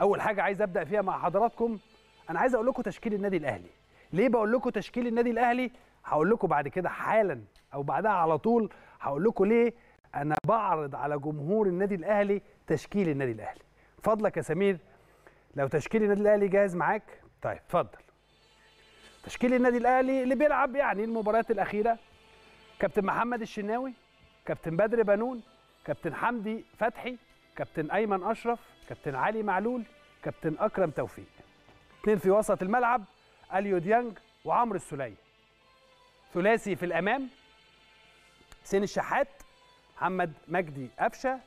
اول حاجه عايز ابدا فيها مع حضراتكم انا عايز اقول لكم تشكيل النادي الاهلي ليه بقول لكم تشكيل النادي الاهلي هقول لكم بعد كده حالا او بعدها على طول هقول لكم ليه انا بعرض على جمهور النادي الاهلي تشكيل النادي الاهلي فضلك يا سمير لو تشكيل النادي الاهلي جاهز معاك طيب اتفضل تشكيل النادي الاهلي اللي بيلعب يعني المباريات الاخيره كابتن محمد الشناوي كابتن بدر بنون كابتن حمدي فتحي كابتن ايمن اشرف كابتن علي معلول كابتن اكرم توفيق اثنين في وسط الملعب اليو ديانج وعمرو السليه ثلاثي في الامام حسين الشحات محمد مجدي قفشه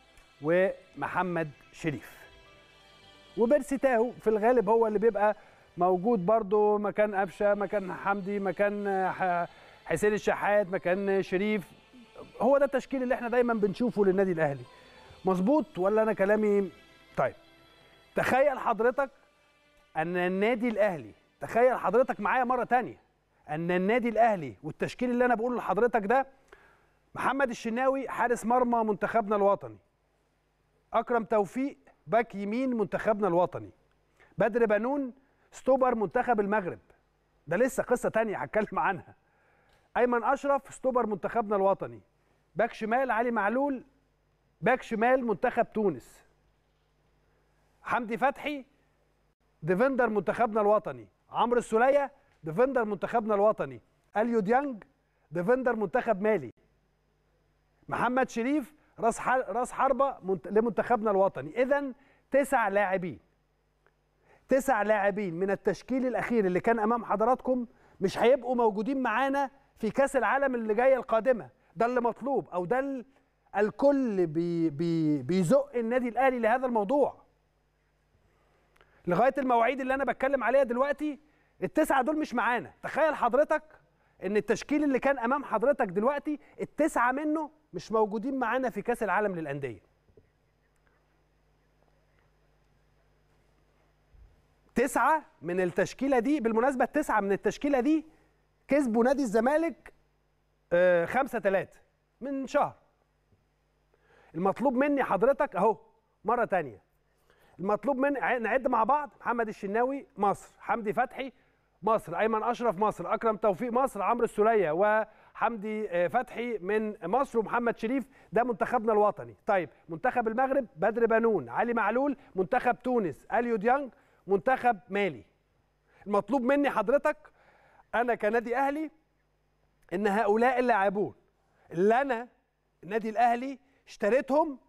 ومحمد شريف وبرسي تاهو في الغالب هو اللي بيبقى موجود برضه مكان قفشه مكان حمدي مكان حسين الشحات مكان شريف هو ده التشكيل اللي احنا دايما بنشوفه للنادي الاهلي مظبوط ولا انا كلامي طيب تخيل حضرتك ان النادي الاهلي تخيل حضرتك معايا مره تانية ان النادي الاهلي والتشكيل اللي انا بقوله لحضرتك ده محمد الشناوي حارس مرمى منتخبنا الوطني اكرم توفيق باك يمين منتخبنا الوطني بدر بنون ستوبر منتخب المغرب ده لسه قصه تانية هتكلم عنها ايمن اشرف ستوبر منتخبنا الوطني باك شمال علي معلول باك شمال منتخب تونس حمدي فتحي ديفندر منتخبنا الوطني عمرو السوليه ديفندر منتخبنا الوطني اليو ديانج ديفندر منتخب مالي محمد شريف راس راس حربه لمنتخبنا الوطني اذا تسع لاعبين تسع لاعبين من التشكيل الاخير اللي كان امام حضراتكم مش هيبقوا موجودين معانا في كاس العالم اللي جايه القادمه ده اللي مطلوب او ده الكل بي بي بيزق النادي الاهلي لهذا الموضوع لغايه المواعيد اللي انا بتكلم عليها دلوقتي التسعه دول مش معانا تخيل حضرتك ان التشكيل اللي كان امام حضرتك دلوقتي التسعه منه مش موجودين معانا في كاس العالم للانديه تسعة من التشكيلة دي بالمناسبة التسعة من التشكيلة دي كسبوا نادي الزمالك آه، خمسة تلاتة من شهر المطلوب مني حضرتك اهو مره تانية المطلوب مني نعد مع بعض محمد الشناوي مصر حمدي فتحي مصر ايمن اشرف مصر اكرم توفيق مصر عمرو السوليه وحمدي آه، فتحي من مصر ومحمد شريف ده منتخبنا الوطني طيب منتخب المغرب بدر بنون علي معلول منتخب تونس اليو ديانج منتخب مالي المطلوب مني حضرتك انا كنادي اهلي ان هؤلاء اللاعبون اللي انا النادي الاهلي اشتريتهم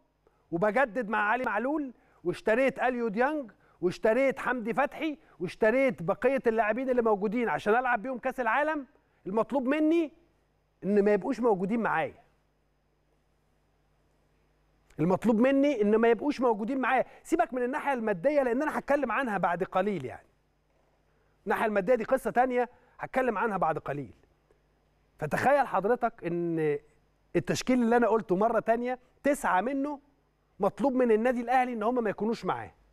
وبجدد مع علي معلول واشتريت اليو ديانج واشتريت حمدي فتحي واشتريت بقيه اللاعبين اللي موجودين عشان العب بيهم كاس العالم المطلوب مني ان ما يبقوش موجودين معايا المطلوب مني ان ما يبقوش موجودين معايا سيبك من الناحيه الماديه لان انا هتكلم عنها بعد قليل يعني الناحيه الماديه دي قصه تانية هتكلم عنها بعد قليل فتخيل حضرتك ان التشكيل اللي انا قلته مره تانية تسعه منه مطلوب من النادي الاهلي ان هم ما يكونوش معاه